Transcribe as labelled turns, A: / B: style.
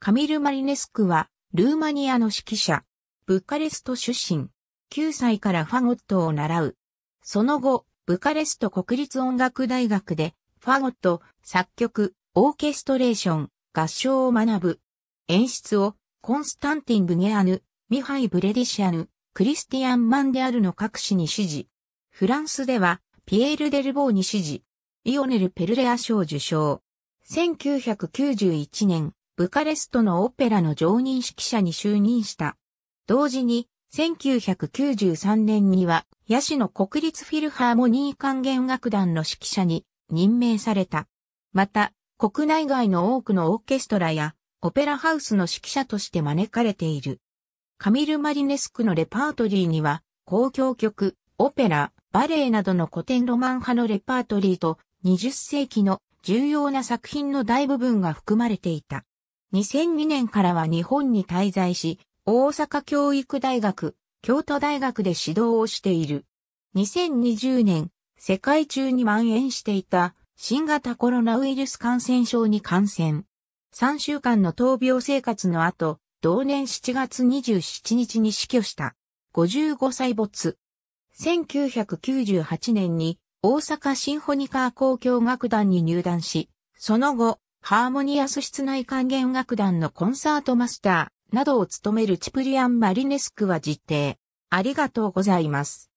A: カミル・マリネスクは、ルーマニアの指揮者、ブカレスト出身、9歳からファゴットを習う。その後、ブカレスト国立音楽大学で、ファゴット、作曲、オーケストレーション、合唱を学ぶ。演出を、コンスタンティン・ブゲアヌ、ミハイ・ブレディシアヌ、クリスティアン・マンデアルの各紙に指示。フランスでは、ピエール・デルボーに指示。リオネル・ペルレア賞受賞。1991年、ブカレストのオペラの常任指揮者に就任した。同時に、1993年には、ヤシの国立フィルハーモニー管弦楽団の指揮者に任命された。また、国内外の多くのオーケストラや、オペラハウスの指揮者として招かれている。カミル・マリネスクのレパートリーには、公共曲、オペラ、バレエなどの古典ロマン派のレパートリーと、20世紀の重要な作品の大部分が含まれていた。2002年からは日本に滞在し、大阪教育大学、京都大学で指導をしている。2020年、世界中に蔓延していた新型コロナウイルス感染症に感染。3週間の闘病生活の後、同年7月27日に死去した。55歳没。1998年に大阪シンフォニカー交響楽団に入団し、その後、ハーモニアス室内管弦楽団のコンサートマスターなどを務めるチプリアン・マリネスクは実定。ありがとうございます。